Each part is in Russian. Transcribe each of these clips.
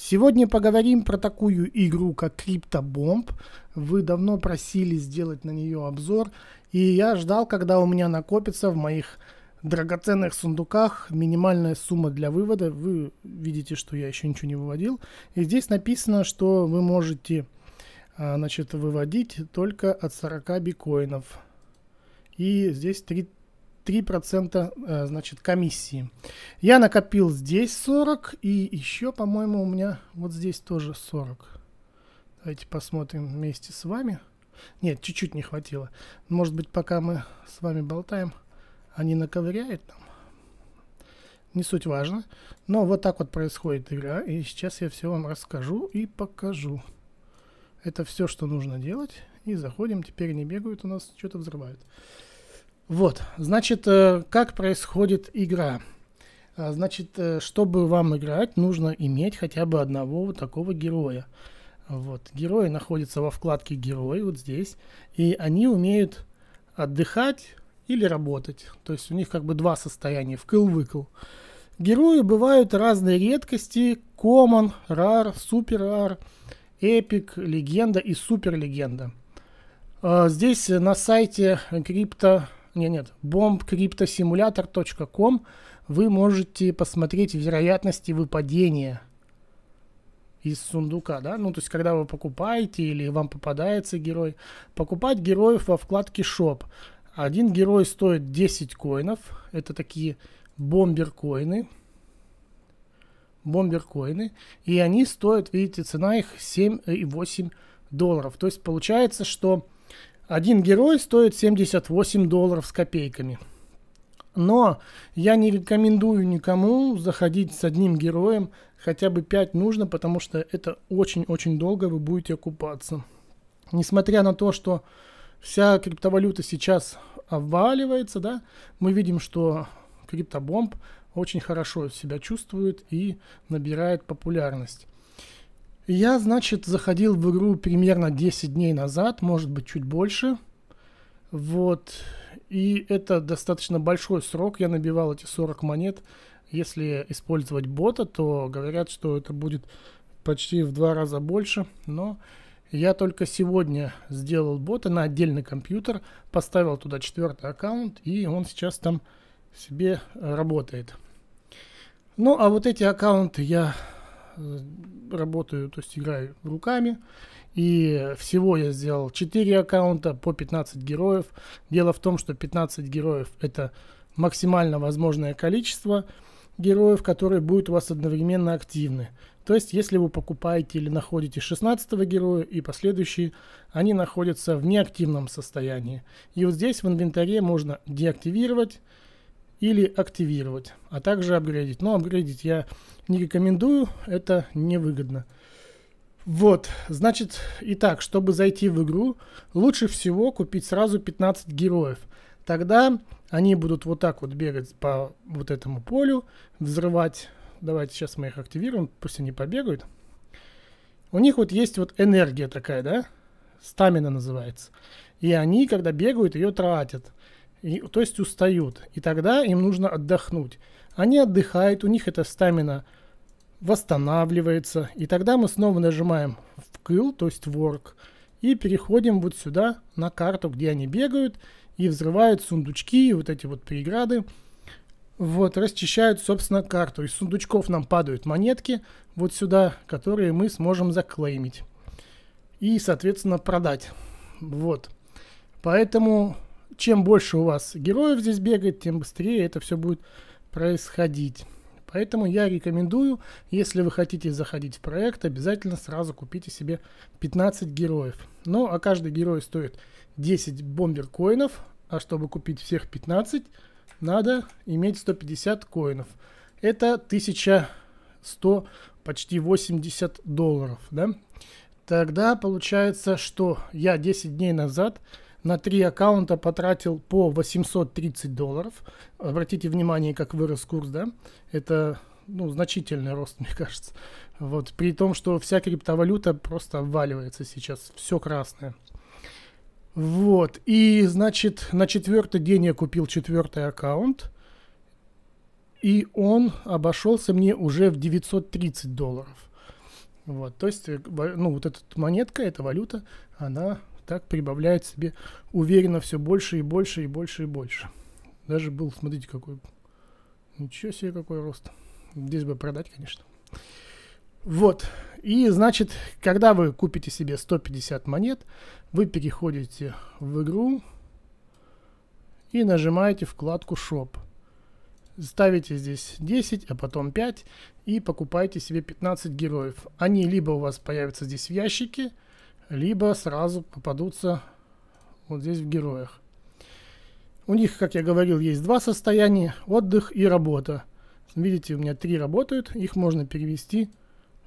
Сегодня поговорим про такую игру, как CryptoBomb. Вы давно просили сделать на нее обзор, и я ждал, когда у меня накопится в моих драгоценных сундуках минимальная сумма для вывода. Вы видите, что я еще ничего не выводил. И здесь написано, что вы можете а, значит, выводить только от 40 биткоинов. И здесь 3, 3% э, значит, комиссии. Я накопил здесь 40 и еще, по-моему, у меня вот здесь тоже 40. Давайте посмотрим вместе с вами. Нет, чуть-чуть не хватило. Может быть, пока мы с вами болтаем, они а наковыряют нам. Не суть важно. Но вот так вот происходит игра. И сейчас я все вам расскажу и покажу. Это все, что нужно делать. И заходим. Теперь не бегают у нас, что-то взрывают. Вот, значит, э, как происходит игра? А, значит, э, чтобы вам играть, нужно иметь хотя бы одного вот такого героя. Вот, герои находятся во вкладке «Герой» вот здесь, и они умеют отдыхать или работать. То есть у них как бы два состояния, вкл-выкл. Герои бывают разные редкости, common, рар, супер рар, эпик, легенда и супер легенда. А, здесь на сайте крипто нет, нет, bombcryptosimulator.com вы можете посмотреть вероятности выпадения из сундука, да, ну, то есть, когда вы покупаете или вам попадается герой, покупать героев во вкладке Shop. Один герой стоит 10 коинов, это такие бомбер-коины, бомбер-коины, и они стоят, видите, цена их 7,8 долларов. То есть, получается, что один герой стоит 78 долларов с копейками. Но я не рекомендую никому заходить с одним героем. Хотя бы 5 нужно, потому что это очень-очень долго вы будете окупаться. Несмотря на то, что вся криптовалюта сейчас обваливается, да, мы видим, что криптобомб очень хорошо себя чувствует и набирает популярность. Я, значит, заходил в игру примерно 10 дней назад, может быть, чуть больше. Вот. И это достаточно большой срок. Я набивал эти 40 монет. Если использовать бота, то говорят, что это будет почти в два раза больше. Но я только сегодня сделал бота на отдельный компьютер, поставил туда четвертый аккаунт, и он сейчас там себе работает. Ну, а вот эти аккаунты я Э, работаю, то есть играю руками. И всего я сделал 4 аккаунта по 15 героев. Дело в том, что 15 героев это максимально возможное количество героев, которые будут у вас одновременно активны. То есть, если вы покупаете или находите 16 героя и последующие, они находятся в неактивном состоянии. И вот здесь в инвентаре можно деактивировать или активировать, а также апгрейдить. Но апгрейдить я не рекомендую, это невыгодно. Вот, значит, итак, чтобы зайти в игру, лучше всего купить сразу 15 героев. Тогда они будут вот так вот бегать по вот этому полю, взрывать. Давайте сейчас мы их активируем, пусть они побегают. У них вот есть вот энергия такая, да? Стамина называется. И они, когда бегают, ее тратят и, то есть устают. И тогда им нужно отдохнуть. Они отдыхают, у них эта стамина восстанавливается. И тогда мы снова нажимаем в kill, то есть work. И переходим вот сюда, на карту, где они бегают и взрывают сундучки, и вот эти вот преграды. Вот, расчищают, собственно, карту. Из сундучков нам падают монетки вот сюда, которые мы сможем заклеймить. И, соответственно, продать. Вот. Поэтому чем больше у вас героев здесь бегает, тем быстрее это все будет происходить. Поэтому я рекомендую, если вы хотите заходить в проект, обязательно сразу купите себе 15 героев. Ну, а каждый герой стоит 10 бомбер коинов, а чтобы купить всех 15, надо иметь 150 коинов. Это 1100, почти 80 долларов, да? Тогда получается, что я 10 дней назад на три аккаунта потратил по 830 долларов. Обратите внимание, как вырос курс, да? Это ну, значительный рост, мне кажется. Вот, при том, что вся криптовалюта просто обваливается сейчас, все красное. Вот, и, значит, на четвертый день я купил четвертый аккаунт, и он обошелся мне уже в 930 долларов. Вот, то есть, э, ну, вот эта монетка, эта валюта, она так прибавляет себе уверенно все больше и больше и больше и больше. Даже был, смотрите, какой... Ничего себе, какой рост. Здесь бы продать, конечно. Вот. И, значит, когда вы купите себе 150 монет, вы переходите в игру и нажимаете вкладку Шоп, Ставите здесь 10, а потом 5 и покупаете себе 15 героев. Они либо у вас появятся здесь в ящике, либо сразу попадутся вот здесь в героях. У них, как я говорил, есть два состояния, отдых и работа. Видите, у меня три работают, их можно перевести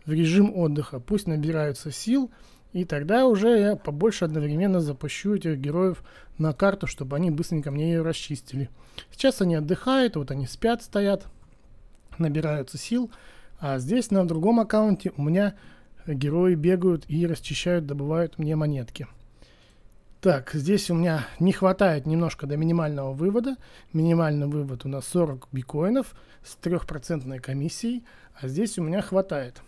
в режим отдыха. Пусть набираются сил, и тогда уже я побольше одновременно запущу этих героев на карту, чтобы они быстренько мне ее расчистили. Сейчас они отдыхают, вот они спят, стоят, набираются сил. А здесь на другом аккаунте у меня герои бегают и расчищают, добывают мне монетки. Так, здесь у меня не хватает немножко до минимального вывода. Минимальный вывод у нас 40 биткоинов с 3% комиссией, а здесь у меня хватает.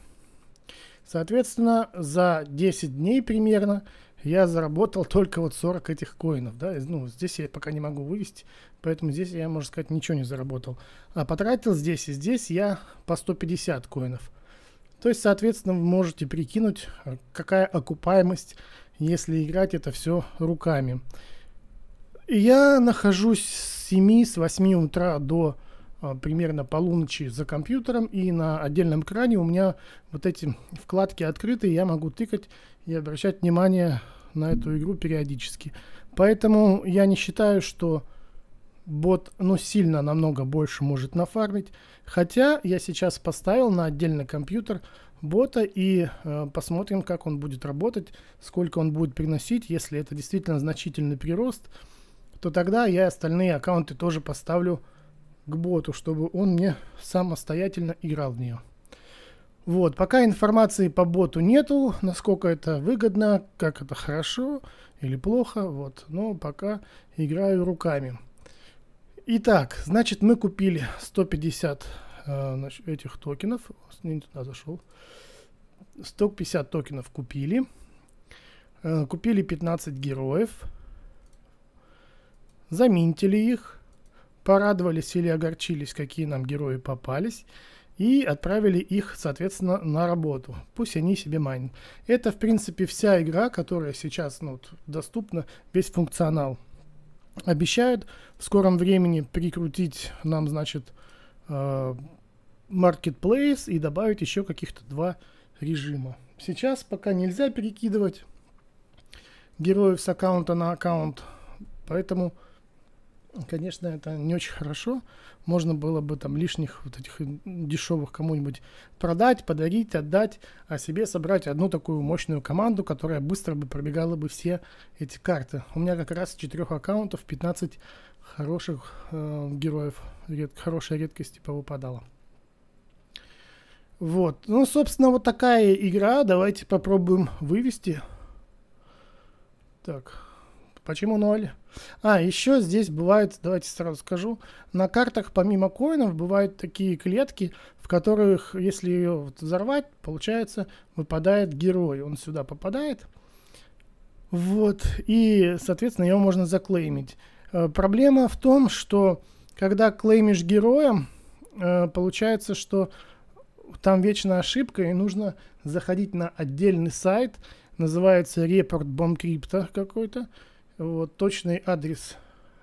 Соответственно, за 10 дней примерно я заработал только вот 40 этих коинов, да, ну, здесь я пока не могу вывести, поэтому здесь я, можно сказать, ничего не заработал. А потратил здесь и здесь я по 150 коинов. То есть, соответственно, вы можете прикинуть, а, какая окупаемость, если играть это все руками. Я нахожусь с 7, с 8 утра до а, примерно полуночи за компьютером, и на отдельном экране у меня вот эти вкладки открыты, я могу тыкать и обращать внимание на эту игру периодически. Поэтому я не считаю, что бот, ну, сильно намного больше может нафармить. Хотя я сейчас поставил на отдельный компьютер бота и э, посмотрим, как он будет работать, сколько он будет приносить. Если это действительно значительный прирост, то тогда я остальные аккаунты тоже поставлю к боту, чтобы он мне самостоятельно играл в нее. Вот, пока информации по боту нету, насколько это выгодно, как это хорошо или плохо, вот, но пока играю руками. Итак, значит, мы купили 150 значит, э, этих токенов. Не туда зашел. 150 токенов купили. Э, купили 15 героев. Заминтили их. Порадовались или огорчились, какие нам герои попались. И отправили их, соответственно, на работу. Пусть они себе майнят. Это, в принципе, вся игра, которая сейчас ну, доступна, весь функционал обещают в скором времени прикрутить нам, значит, э, Marketplace и добавить еще каких-то два режима. Сейчас пока нельзя перекидывать героев с аккаунта на аккаунт, поэтому конечно, это не очень хорошо. Можно было бы там лишних вот этих э, дешевых кому-нибудь продать, подарить, отдать, а себе собрать одну такую мощную команду, которая быстро бы пробегала бы все эти карты. У меня как раз четырех аккаунтов 15 хороших э, героев, ред, хорошая редкость типа выпадала. Вот, ну, собственно, вот такая игра. Давайте попробуем вывести. Так, Почему 0? А, еще здесь бывает, давайте сразу скажу, на картах помимо коинов бывают такие клетки, в которых, если ее вот взорвать, получается, выпадает герой. Он сюда попадает. Вот, и, соответственно, его можно заклеймить. Э, проблема в том, что когда клеймишь героя, э, получается, что там вечная ошибка, и нужно заходить на отдельный сайт, называется репорт бомбкрипта какой-то, вот, точный адрес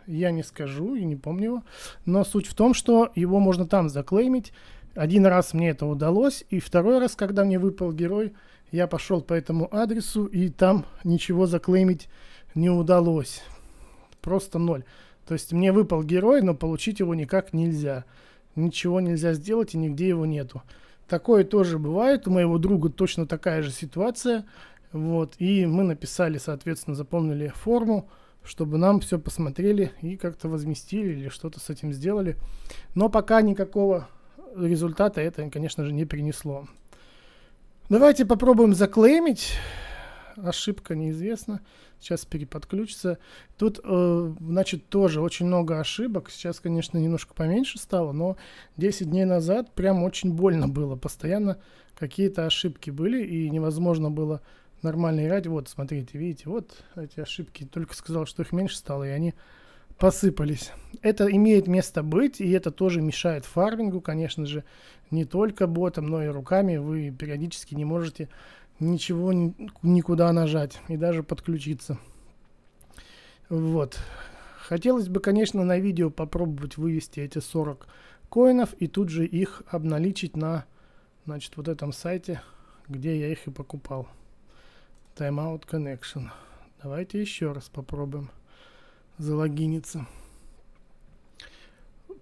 я не скажу и не помню его. Но суть в том, что его можно там заклеймить. Один раз мне это удалось, и второй раз, когда мне выпал герой, я пошел по этому адресу, и там ничего заклеймить не удалось. Просто ноль. То есть мне выпал герой, но получить его никак нельзя. Ничего нельзя сделать, и нигде его нету. Такое тоже бывает. У моего друга точно такая же ситуация – вот, и мы написали, соответственно, заполнили форму, чтобы нам все посмотрели и как-то возместили или что-то с этим сделали. Но пока никакого результата это, конечно же, не принесло. Давайте попробуем заклеймить. Ошибка неизвестна. Сейчас переподключится. Тут, э, значит, тоже очень много ошибок. Сейчас, конечно, немножко поменьше стало, но 10 дней назад прям очень больно было. Постоянно какие-то ошибки были, и невозможно было нормально играть. Вот, смотрите, видите, вот эти ошибки. Только сказал, что их меньше стало, и они посыпались. Это имеет место быть, и это тоже мешает фармингу, конечно же, не только ботом, но и руками. Вы периодически не можете ничего никуда нажать и даже подключиться. Вот. Хотелось бы, конечно, на видео попробовать вывести эти 40 коинов и тут же их обналичить на, значит, вот этом сайте, где я их и покупал. Timeout Connection. Давайте еще раз попробуем залогиниться.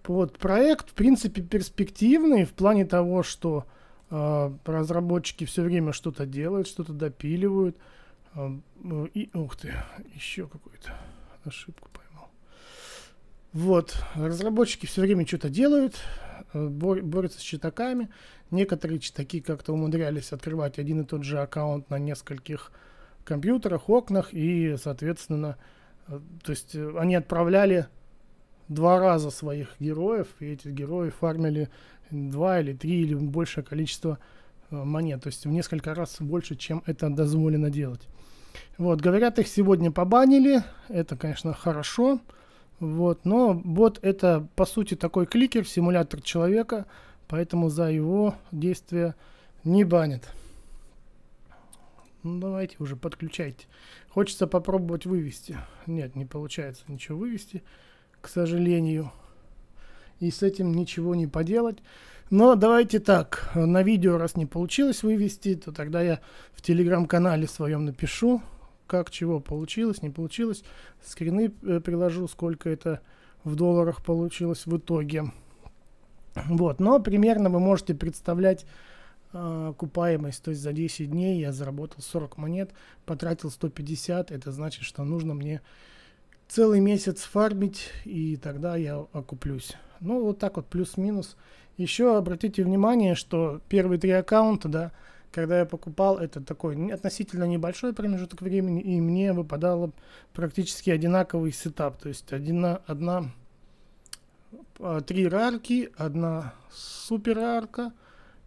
Вот, проект, в принципе, перспективный в плане того, что э, разработчики все время что-то делают, что-то допиливают. Э, ну и, ух ты, еще какую-то ошибку поймал. Вот, разработчики все время что-то делают, э, бор, борются с читаками. Некоторые читаки как-то умудрялись открывать один и тот же аккаунт на нескольких э, компьютерах, окнах и, соответственно, э, то есть э, они отправляли два раза своих героев, и эти герои фармили два или три или большее количество э, монет, то есть в несколько раз больше, чем это дозволено делать. Вот, говорят, их сегодня побанили, это, конечно, хорошо, вот, но бот это, по сути, такой кликер, симулятор человека, поэтому за его действия не банят. Ну, давайте уже подключайте. Хочется попробовать вывести. Нет, не получается ничего вывести, к сожалению. И с этим ничего не поделать. Но давайте так, на видео, раз не получилось вывести, то тогда я в телеграм-канале своем напишу, как чего получилось, не получилось. Скрины э, приложу, сколько это в долларах получилось в итоге. Вот, но примерно вы можете представлять а, окупаемость, то есть за 10 дней я заработал 40 монет, потратил 150, это значит, что нужно мне целый месяц фармить, и тогда я окуплюсь. Ну, вот так вот, плюс-минус. Еще обратите внимание, что первые три аккаунта, да, когда я покупал, это такой относительно небольшой промежуток времени, и мне выпадало практически одинаковый сетап, то есть одна, а, одна три рарки, одна супер арка –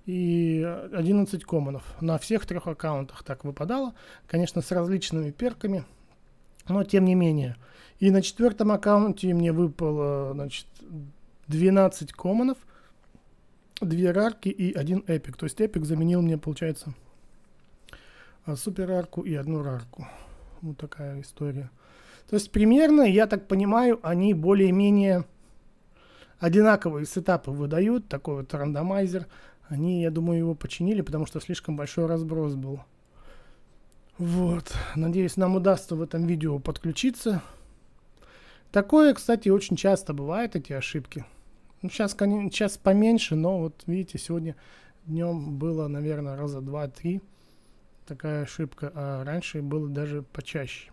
и 11 комонов на всех трех аккаунтах так выпадало, конечно, с различными перками, но тем не менее. И на четвертом аккаунте мне выпало, значит, 12 комонов, две рарки и один эпик. То есть эпик заменил мне, получается, а, супер арку и одну рарку. Вот такая история. То есть примерно, я так понимаю, они более-менее одинаковые сетапы выдают, такой вот рандомайзер. Они, я думаю, его починили, потому что слишком большой разброс был. Вот. Надеюсь, нам удастся в этом видео подключиться. Такое, кстати, очень часто бывает, эти ошибки. Ну, сейчас, конечно, сейчас поменьше, но вот видите, сегодня днем было, наверное, раза два-три такая ошибка, а раньше было даже почаще.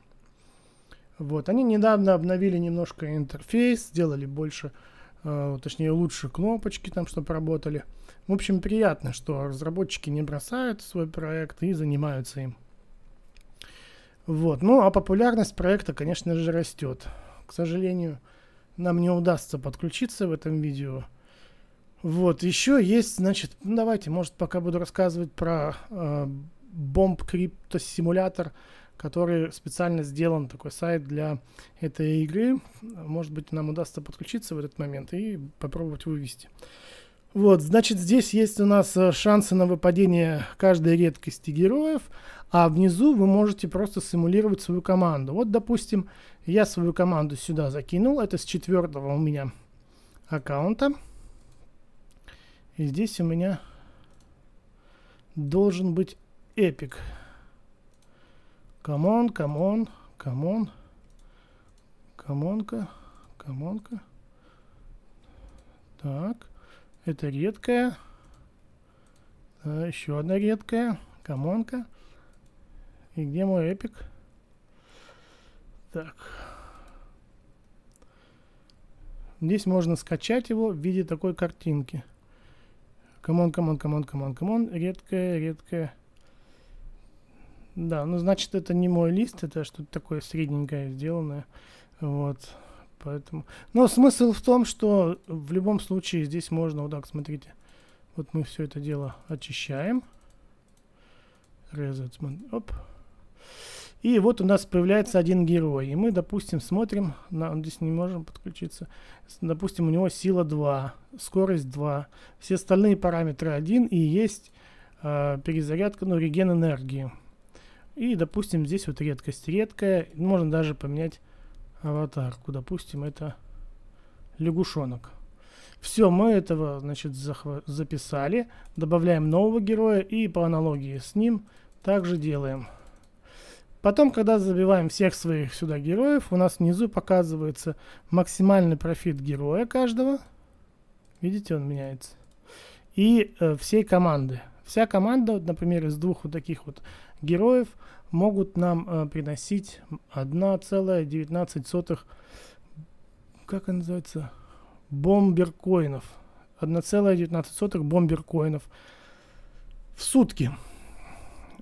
Вот, они недавно обновили немножко интерфейс, сделали больше, э, точнее лучше кнопочки там, чтобы работали. В общем, приятно, что разработчики не бросают свой проект и занимаются им. Вот. Ну, а популярность проекта, конечно же, растет. К сожалению, нам не удастся подключиться в этом видео. Вот, еще есть, значит, ну давайте, может, пока буду рассказывать про э, бомб криптосимулятор, который специально сделан такой сайт для этой игры. Может быть, нам удастся подключиться в этот момент и попробовать вывести. Вот, значит, здесь есть у нас э, шансы на выпадение каждой редкости героев, а внизу вы можете просто симулировать свою команду. Вот, допустим, я свою команду сюда закинул, это с четвертого у меня аккаунта. И здесь у меня должен быть эпик. Камон, камон, камон, камонка, камонка. Так. Это редкая. Да, еще одна редкая. комонка. И где мой эпик? Так. Здесь можно скачать его в виде такой картинки. Камон, камон, камон, камон, камон. Редкая, редкая. Да, ну значит это не мой лист, это что-то такое средненькое сделанное. Вот. Поэтому... Но смысл в том, что в любом случае здесь можно, вот так, смотрите. Вот мы все это дело очищаем. Резать, оп. И вот у нас появляется один герой. И мы, допустим, смотрим, на, здесь не можем подключиться. Допустим, у него сила 2, скорость 2. Все остальные параметры 1 и есть э, перезарядка, ну, реген энергии. И, допустим, здесь вот редкость редкая. Можно даже поменять аватарку. Допустим, это лягушонок. Все, мы этого, значит, записали. Добавляем нового героя и по аналогии с ним также делаем. Потом, когда забиваем всех своих сюда героев, у нас внизу показывается максимальный профит героя каждого. Видите, он меняется. И э, всей команды. Вся команда, например, из двух вот таких вот героев – могут нам э, приносить 1,19, как это называется, бомберкоинов. 1,19 коинов в сутки.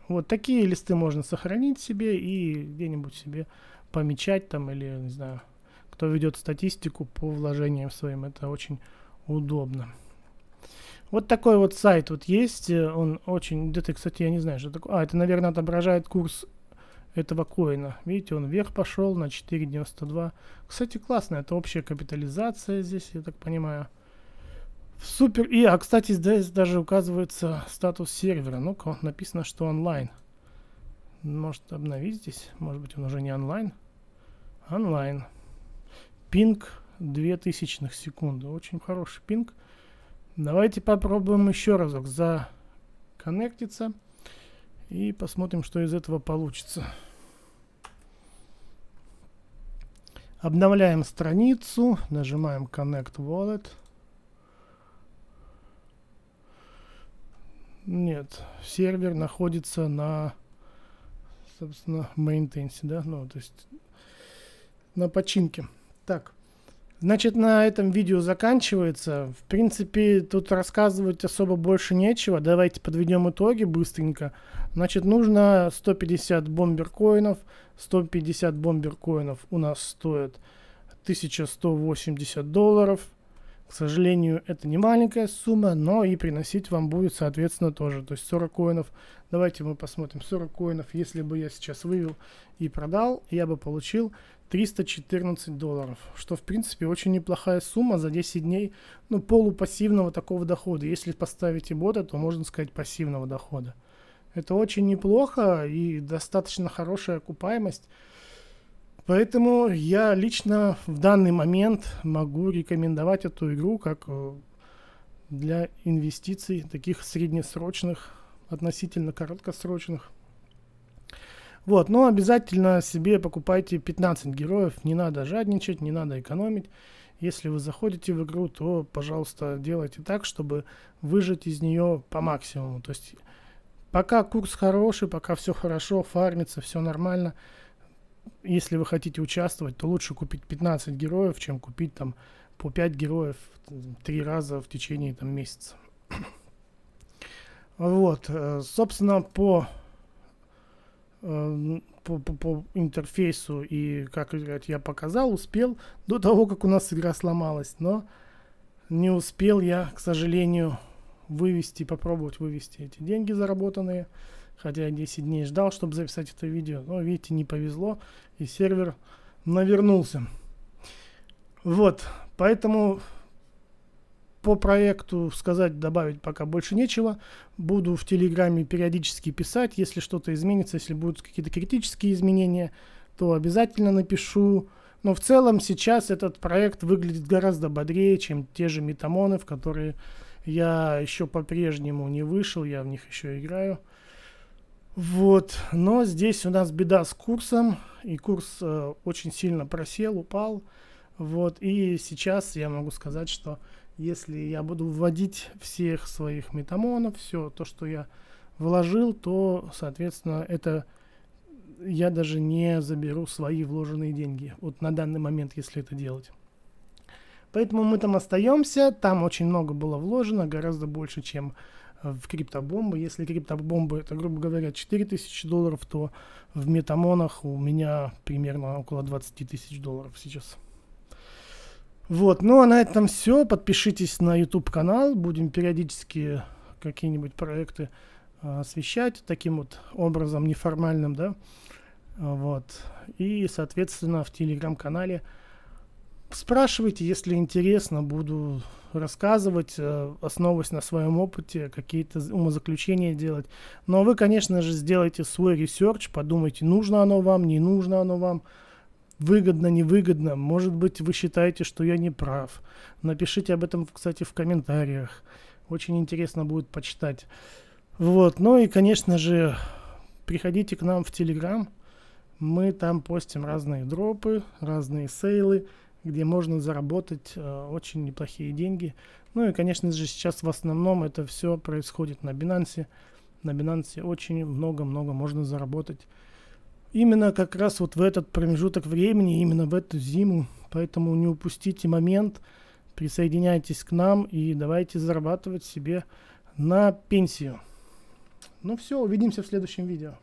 Вот такие листы можно сохранить себе и где-нибудь себе помечать там или, не знаю, кто ведет статистику по вложениям своим, это очень удобно. Вот такой вот сайт вот есть, э, он очень, это, кстати, я не знаю, что такое. А, это, наверное, отображает курс этого коина. Видите, он вверх пошел на 4.92. Кстати, классно, это общая капитализация здесь, я так понимаю. Супер. И, а, кстати, здесь даже указывается статус сервера. Ну-ка, написано, что онлайн. Может обновить здесь? Может быть, он уже не онлайн? Онлайн. Пинг 2000 секунды. Очень хороший пинг. Давайте попробуем еще разок законнектиться и посмотрим, что из этого получится. Обновляем страницу, нажимаем Connect Wallet. Нет, сервер находится на, собственно, maintenance, да, ну, то есть на починке. Так, Значит, на этом видео заканчивается. В принципе, тут рассказывать особо больше нечего. Давайте подведем итоги быстренько. Значит, нужно 150 бомбер коинов, 150 бомбер коинов у нас стоит 1180 долларов. К сожалению, это не маленькая сумма, но и приносить вам будет, соответственно, тоже. То есть 40 коинов. Давайте мы посмотрим. 40 коинов, если бы я сейчас вывел и продал, я бы получил 314 долларов, что в принципе очень неплохая сумма за 10 дней, ну полупассивного такого дохода. Если поставите бота, то можно сказать пассивного дохода. Это очень неплохо и достаточно хорошая окупаемость. Поэтому я лично в данный момент могу рекомендовать эту игру как э, для инвестиций таких среднесрочных, относительно короткосрочных. Вот, но обязательно себе покупайте 15 героев, не надо жадничать, не надо экономить. Если вы заходите в игру, то, пожалуйста, делайте так, чтобы выжать из нее по максимуму. То есть, пока курс хороший, пока все хорошо, фармится, все нормально – если вы хотите участвовать, то лучше купить 15 героев, чем купить там по 5 героев три раза в течение там, месяца. Вот, э, собственно, по, э, по, по, по интерфейсу и как играть я показал, успел до того, как у нас игра сломалась, но не успел я, к сожалению, вывести, попробовать вывести эти деньги заработанные. Хотя я 10 дней ждал, чтобы записать это видео. Но, видите, не повезло. И сервер навернулся. Вот. Поэтому по проекту сказать, добавить пока больше нечего. Буду в Телеграме периодически писать, если что-то изменится, если будут какие-то критические изменения, то обязательно напишу. Но в целом сейчас этот проект выглядит гораздо бодрее, чем те же метамоны, в которые я еще по-прежнему не вышел, я в них еще играю. Вот, но здесь у нас беда с курсом, и курс э, очень сильно просел, упал. Вот, и сейчас я могу сказать, что если я буду вводить всех своих метамонов, все то, что я вложил, то, соответственно, это я даже не заберу свои вложенные деньги. Вот на данный момент, если это делать. Поэтому мы там остаемся. Там очень много было вложено, гораздо больше, чем Э, в криптобомбы. Если криптобомбы это, грубо говоря, 4000 долларов, то в метамонах у меня примерно около 20 тысяч долларов сейчас. Вот, ну а на этом все. Подпишитесь на YouTube канал. Будем периодически какие-нибудь проекты э, освещать таким вот образом неформальным, да. Вот. И, соответственно, в телеграм-канале Спрашивайте, если интересно, буду рассказывать, э, основываясь на своем опыте, какие-то умозаключения делать. Но вы, конечно же, сделайте свой ресерч, подумайте, нужно оно вам, не нужно оно вам, выгодно, невыгодно. Может быть, вы считаете, что я не прав. Напишите об этом, кстати, в комментариях. Очень интересно будет почитать. Вот, ну и, конечно же, приходите к нам в Телеграм. Мы там постим разные дропы, разные сейлы где можно заработать э, очень неплохие деньги. Ну и, конечно же, сейчас в основном это все происходит на Binance. На Binance очень много-много можно заработать. Именно как раз вот в этот промежуток времени, именно в эту зиму. Поэтому не упустите момент, присоединяйтесь к нам и давайте зарабатывать себе на пенсию. Ну все, увидимся в следующем видео.